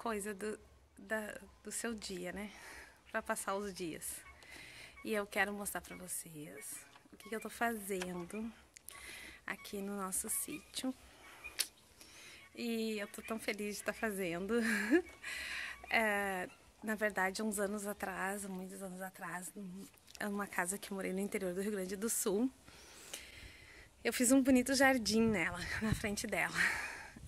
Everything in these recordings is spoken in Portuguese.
coisa do, da, do seu dia, né? Para passar os dias. E eu quero mostrar para vocês o que, que eu tô fazendo aqui no nosso sítio. E eu tô tão feliz de estar tá fazendo. é, na verdade, uns anos atrás, muitos anos atrás, numa é casa que eu morei no interior do Rio Grande do Sul, eu fiz um bonito jardim nela, na frente dela.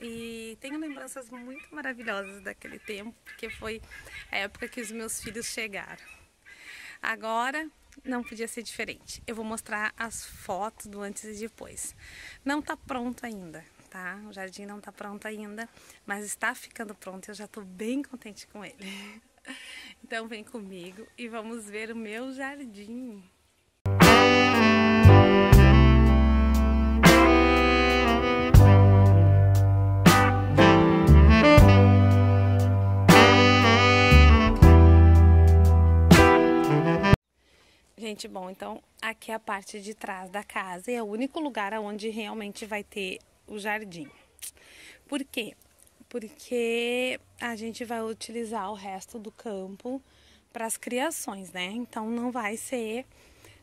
E tenho lembranças muito maravilhosas daquele tempo, porque foi a época que os meus filhos chegaram. Agora não podia ser diferente. Eu vou mostrar as fotos do antes e depois. Não tá pronto ainda, tá? O jardim não tá pronto ainda, mas está ficando pronto. e Eu já tô bem contente com ele. Então vem comigo e vamos ver o meu jardim. gente, bom, então aqui é a parte de trás da casa e é o único lugar onde realmente vai ter o jardim. Por quê? Porque a gente vai utilizar o resto do campo para as criações, né? Então não vai ser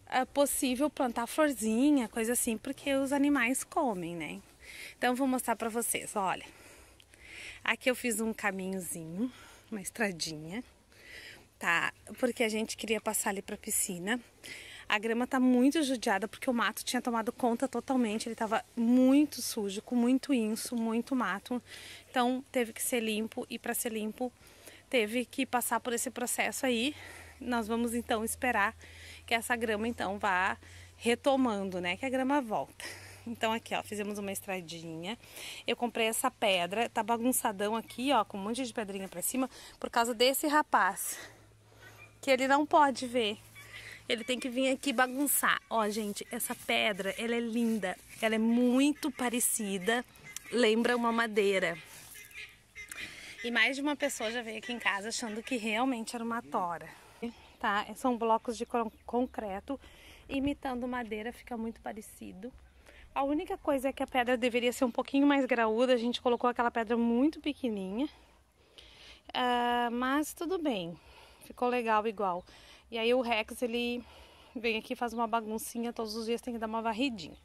uh, possível plantar florzinha, coisa assim, porque os animais comem, né? Então vou mostrar para vocês, olha. Aqui eu fiz um caminhozinho, uma estradinha tá? Porque a gente queria passar ali pra piscina. A grama tá muito judiada porque o mato tinha tomado conta totalmente, ele tava muito sujo, com muito inso, muito mato. Então teve que ser limpo e para ser limpo teve que passar por esse processo aí. Nós vamos então esperar que essa grama então vá retomando, né? Que a grama volta. Então aqui, ó, fizemos uma estradinha. Eu comprei essa pedra, tá bagunçadão aqui, ó, com um monte de pedrinha para cima por causa desse rapaz que ele não pode ver. Ele tem que vir aqui bagunçar. Ó, gente, essa pedra, ela é linda. Ela é muito parecida, lembra uma madeira. E mais de uma pessoa já veio aqui em casa achando que realmente era uma tora. Tá? São blocos de concreto imitando madeira, fica muito parecido. A única coisa é que a pedra deveria ser um pouquinho mais graúda, a gente colocou aquela pedra muito pequenininha. Uh, mas tudo bem, ficou legal igual. E aí o Rex, ele vem aqui faz uma baguncinha, todos os dias tem que dar uma varridinha.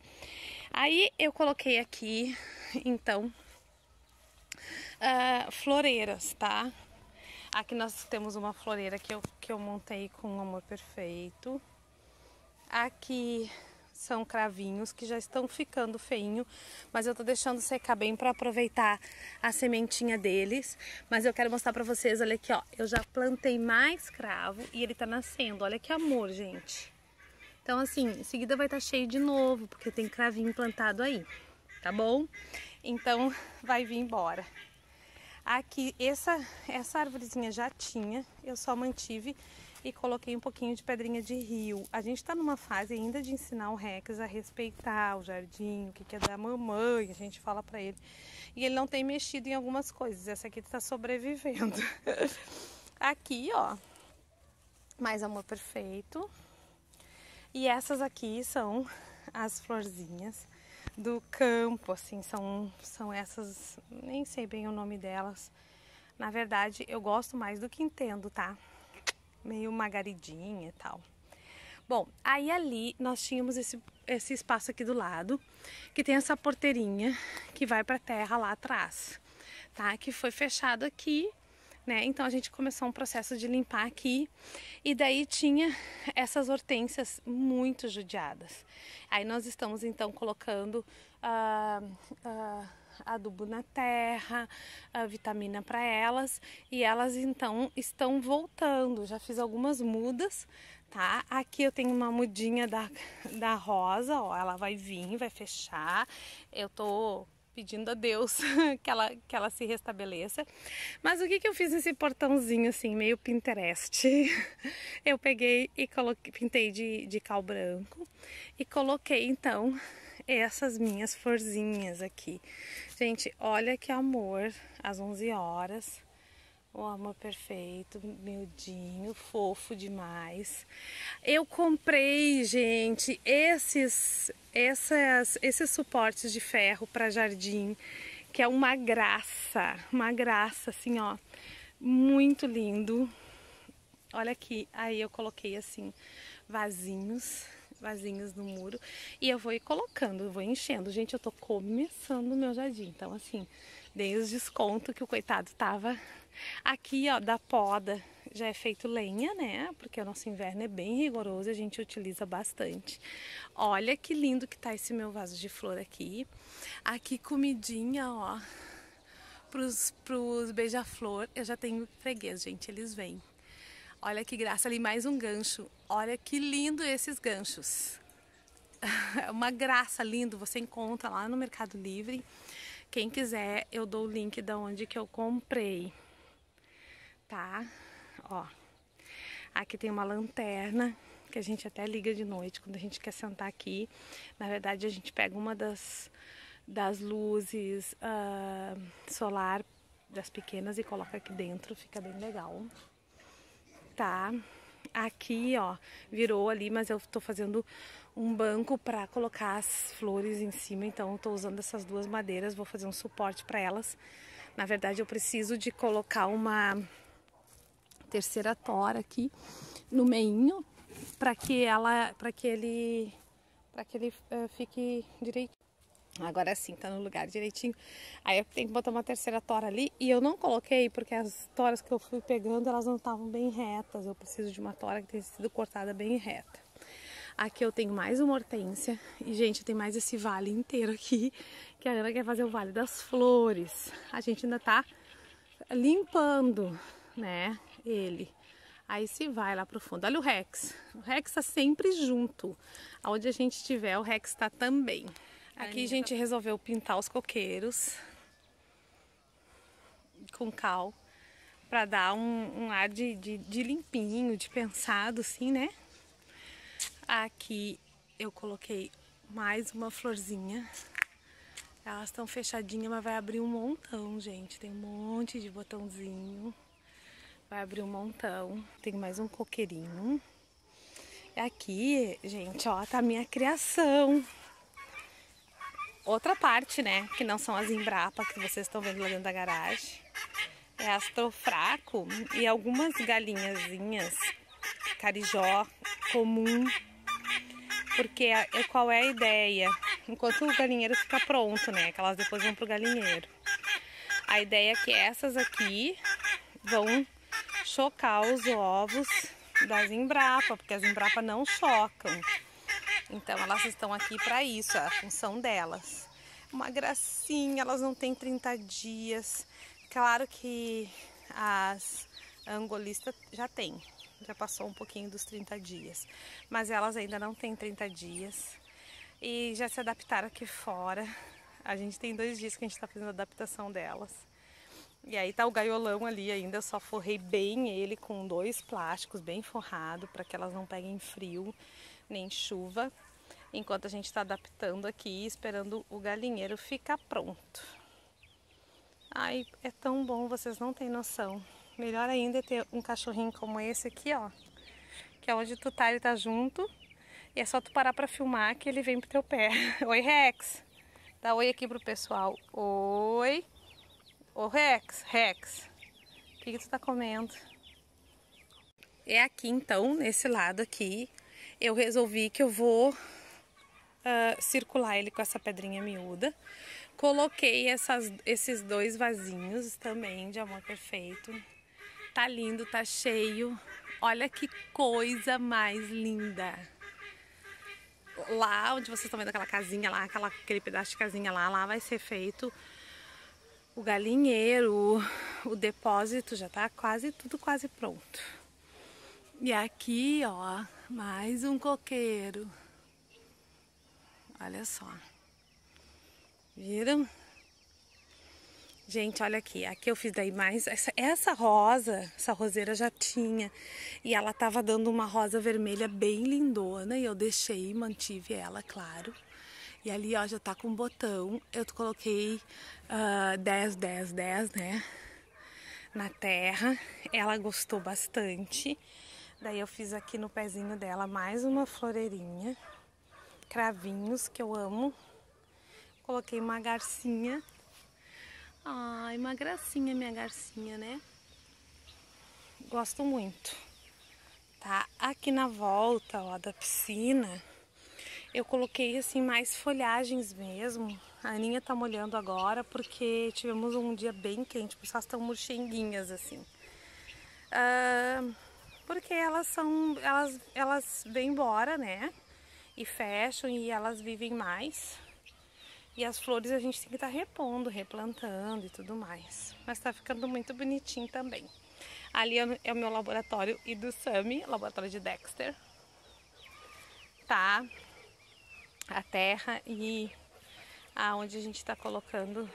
Aí eu coloquei aqui, então, uh, floreiras, tá? Aqui nós temos uma floreira que eu, que eu montei com um amor perfeito. Aqui são cravinhos que já estão ficando feinho, mas eu tô deixando secar bem para aproveitar a sementinha deles. Mas eu quero mostrar para vocês, olha aqui, ó, eu já plantei mais cravo e ele tá nascendo. Olha que amor, gente. Então assim, em seguida vai estar tá cheio de novo, porque tem cravinho plantado aí, tá bom? Então vai vir embora. Aqui essa essa árvorezinha já tinha, eu só mantive e coloquei um pouquinho de pedrinha de rio. A gente está numa fase ainda de ensinar o Rex a respeitar o jardim, o que, é da mamãe, a gente fala para ele. E ele não tem mexido em algumas coisas, essa aqui está sobrevivendo. aqui, ó, mais amor perfeito. E essas aqui são as florzinhas do campo, assim, são, são essas, nem sei bem o nome delas. Na verdade, eu gosto mais do que entendo, tá? meio margaridinha e tal. Bom, aí ali nós tínhamos esse, esse espaço aqui do lado, que tem essa porteirinha que vai para a terra lá atrás, tá? Que foi fechado aqui, né? Então a gente começou um processo de limpar aqui e daí tinha essas hortênsias muito judiadas. Aí nós estamos então colocando uh, uh, adubo na terra, a vitamina para elas e elas então estão voltando. Já fiz algumas mudas, tá? Aqui eu tenho uma mudinha da, da rosa, ó, ela vai vir, vai fechar. Eu tô pedindo a Deus que ela, que ela se restabeleça. Mas o que, que eu fiz nesse portãozinho, assim, meio Pinterest? Eu peguei e coloquei, pintei de, de cal branco e coloquei, então, essas minhas florzinhas aqui. Gente, olha que amor, às 11 horas, o amor perfeito, miudinho, fofo demais. Eu comprei, gente, esses, essas, esses suportes de ferro para jardim, que é uma graça, uma graça, assim, ó, muito lindo. Olha aqui, aí eu coloquei assim, vasinhos vasinhos no muro e eu vou ir colocando, vou enchendo. Gente, eu tô começando o meu jardim, então assim, dei os descontos que o coitado tava aqui, ó, da poda. Já é feito lenha, né? Porque o nosso inverno é bem rigoroso e a gente utiliza bastante. Olha que lindo que tá esse meu vaso de flor aqui. Aqui comidinha, ó pros, pros beija-flor, eu já tenho freguês, gente, eles vêm. Olha que graça, ali mais um gancho. Olha que lindo esses ganchos. Uma graça, lindo. Você encontra lá no Mercado Livre. Quem quiser, eu dou o link da onde que eu comprei. Tá? Ó. Aqui tem uma lanterna que a gente até liga de noite quando a gente quer sentar aqui. Na verdade, a gente pega uma das, das luzes uh, solar das pequenas e coloca aqui dentro, fica bem legal. Tá? Aqui, ó, virou ali, mas eu tô fazendo um banco para colocar as flores em cima, então eu tô usando essas duas madeiras, vou fazer um suporte para elas. Na verdade, eu preciso de colocar uma terceira tora aqui no meinho para que ela, para que ele, para que ele uh, fique direito. Agora sim, tá no lugar direitinho. Aí eu tenho que botar uma terceira tora ali. E eu não coloquei porque as toras que eu fui pegando, elas não estavam bem retas. Eu preciso de uma tora que tenha sido cortada bem reta. Aqui eu tenho mais uma hortênsia. E, gente, tem mais esse vale inteiro aqui. Que a Ana quer fazer o Vale das Flores. A gente ainda tá limpando, né, ele. Aí se vai lá pro fundo. Olha o Rex. O Rex tá sempre junto. Aonde a gente tiver, o Rex tá também. Aqui a gente tá... resolveu pintar os coqueiros com cal para dar um, um ar de, de, de, limpinho, de pensado, assim, né? Aqui eu coloquei mais uma florzinha. Elas estão fechadinhas, mas vai abrir um montão, gente. Tem um monte de botãozinho. Vai abrir um montão. Tem mais um coqueirinho. Aqui, gente, ó, tá a minha criação outra parte, né? Que não são as embrapa que vocês estão vendo lá dentro da garagem. É astrofraco e algumas galinhazinhas carijó comum. Porque é, qual é a ideia? Enquanto o galinheiro fica pronto, né? Que elas depois vão pro galinheiro. A ideia é que essas aqui vão chocar os ovos das embrapa, porque as embrapa não chocam. Então elas estão aqui para isso, é a função delas. Uma gracinha, elas não têm 30 dias. Claro que as angolistas já têm, já passou um pouquinho dos 30 dias, mas elas ainda não têm 30 dias e já se adaptaram aqui fora. A gente tem dois dias que a gente está fazendo a adaptação delas. E aí tá o gaiolão ali ainda, eu só forrei bem ele com dois plásticos bem forrado para que elas não peguem frio nem chuva, enquanto a gente está adaptando aqui, esperando o galinheiro ficar pronto. Ai, é tão bom, vocês não têm noção. Melhor ainda é ter um cachorrinho como esse aqui, ó, que é onde tu tá, ele tá junto, e é só tu parar para filmar que ele vem pro teu pé. Oi, Rex! Dá oi aqui pro pessoal. Oi! Ô, Rex, Rex, o que, que tu tá comendo? É aqui então, nesse lado aqui, eu resolvi que eu vou uh, circular ele com essa pedrinha miúda. Coloquei essas, esses dois vasinhos também de amor perfeito. Tá lindo, tá cheio. Olha que coisa mais linda. Lá onde vocês estão vendo aquela casinha lá, aquela, aquele pedaço de casinha lá, lá vai ser feito o galinheiro, o depósito já tá quase tudo quase pronto. E aqui, ó, mais um coqueiro. Olha só. Viram? Gente, olha aqui. Aqui eu fiz daí mais. Essa, essa, rosa, essa roseira já tinha. E ela tava dando uma rosa vermelha bem lindona. E eu deixei, mantive ela, claro. E ali, ó, já tá com um botão. Eu coloquei uh, 10, 10, 10, né? Na terra. Ela gostou bastante. Daí eu fiz aqui no pezinho dela mais uma floreirinha, cravinhos que eu amo. Coloquei uma garcinha. Ai, uma gracinha minha garcinha, né? Gosto muito. Tá? Aqui na volta, ó, da piscina, eu coloquei assim mais folhagens mesmo. A Aninha tá molhando agora porque tivemos um dia bem quente, por isso elas estão murchenguinhas assim. Uh, porque elas são, elas, elas vêm embora, né? E fecham e elas vivem mais. E as flores a gente tem que estar tá repondo, replantando e tudo mais. Mas tá ficando muito bonitinho também. Ali é, é o meu laboratório e do Sami, laboratório de Dexter. Tá a terra e aonde a gente está colocando.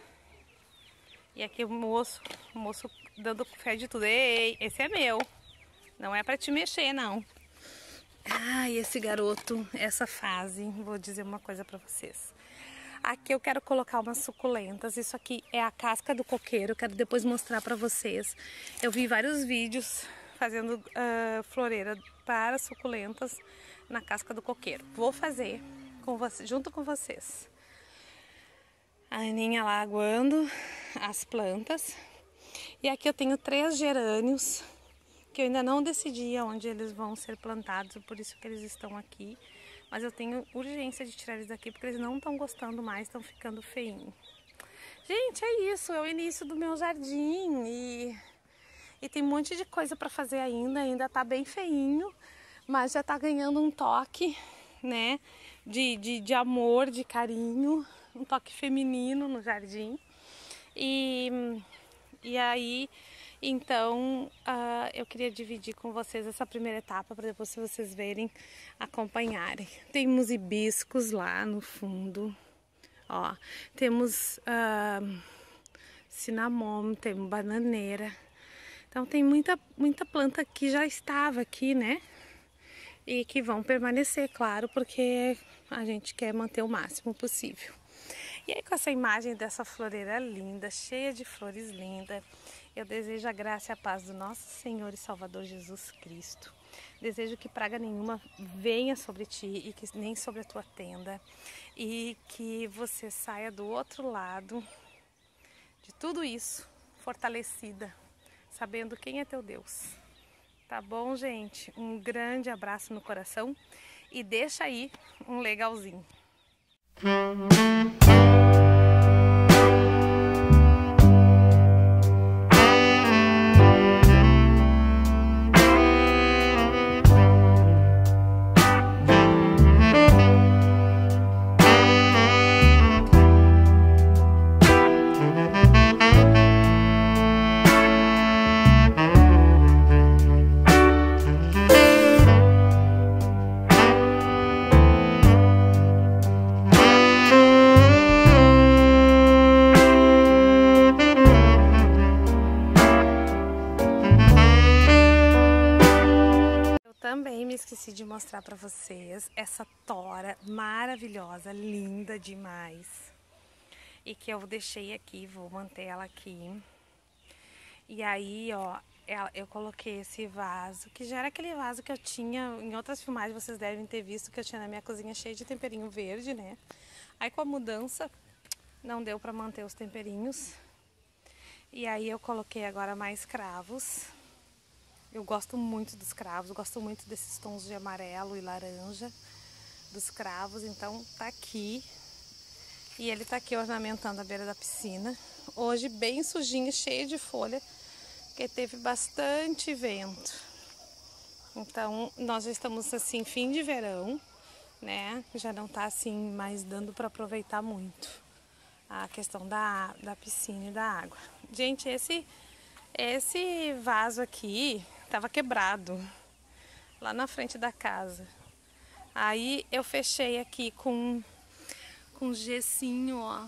E aqui o moço, o moço dando fé de tudo. Ei, esse é meu. Não é para te mexer, não. Ai, esse garoto, essa fase, vou dizer uma coisa para vocês. Aqui eu quero colocar umas suculentas. Isso aqui é a casca do coqueiro. Quero depois mostrar para vocês. Eu vi vários vídeos fazendo uh, floreira para suculentas na casca do coqueiro. Vou fazer com você, junto com vocês. A Aninha lá aguando as plantas. E aqui eu tenho três gerânios que eu ainda não decidi onde eles vão ser plantados, por isso que eles estão aqui. Mas eu tenho urgência de tirar eles daqui porque eles não estão gostando mais, estão ficando feinho. Gente, é isso, é o início do meu jardim e, e tem um monte de coisa para fazer ainda, ainda tá bem feinho, mas já tá ganhando um toque, né, de, de, de amor, de carinho, um toque feminino no jardim. E, e aí então, uh, eu queria dividir com vocês essa primeira etapa para depois se vocês verem, acompanharem. Temos hibiscos lá no fundo, ó. Temos uh, cinnamon, temos bananeira. Então tem muita, muita planta que já estava aqui, né? E que vão permanecer, claro, porque a gente quer manter o máximo possível. E aí com essa imagem dessa floreira linda, cheia de flores lindas, eu desejo a graça e a paz do nosso Senhor e Salvador Jesus Cristo. Desejo que praga nenhuma venha sobre ti e que nem sobre a tua tenda e que você saia do outro lado de tudo isso fortalecida, sabendo quem é teu Deus. Tá bom, gente? Um grande abraço no coração e deixa aí um legalzinho. esqueci de mostrar para vocês essa tora maravilhosa, linda demais. E que eu deixei aqui, vou manter ela aqui. E aí, ó, eu coloquei esse vaso, que já era aquele vaso que eu tinha, em outras filmagens vocês devem ter visto que eu tinha na minha cozinha cheio de temperinho verde, né? Aí com a mudança não deu para manter os temperinhos. E aí eu coloquei agora mais cravos eu gosto muito dos cravos, gosto muito desses tons de amarelo e laranja dos cravos, então tá aqui. E ele tá aqui ornamentando a beira da piscina. Hoje bem sujinho, cheio de folha, porque teve bastante vento. Então, nós já estamos assim fim de verão, né? Já não tá assim mais dando para aproveitar muito a questão da, da piscina e da água. Gente, esse esse vaso aqui, estava quebrado lá na frente da casa. Aí eu fechei aqui com com gessinho, ó.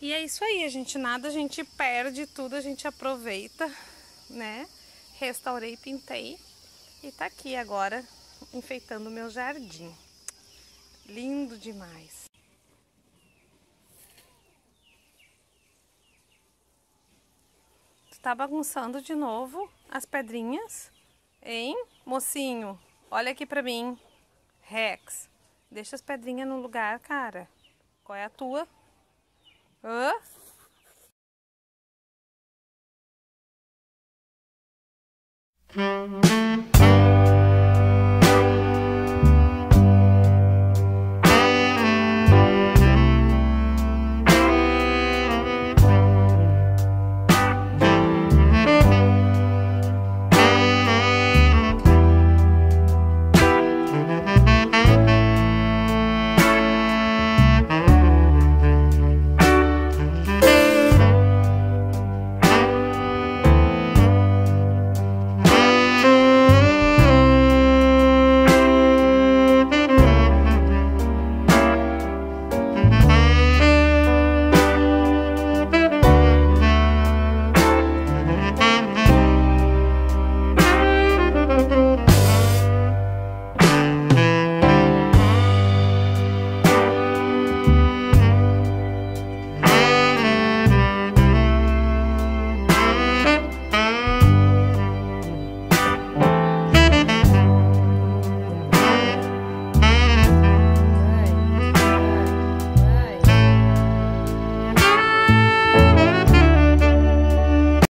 E é isso aí, a gente nada, a gente perde tudo, a gente aproveita, né? Restaurei, pintei e tá aqui agora enfeitando o meu jardim. Lindo demais. tá bagunçando de novo as pedrinhas, hein? Mocinho, olha aqui pra mim. Rex, deixa as pedrinhas no lugar, cara. Qual é a tua? Hã? Música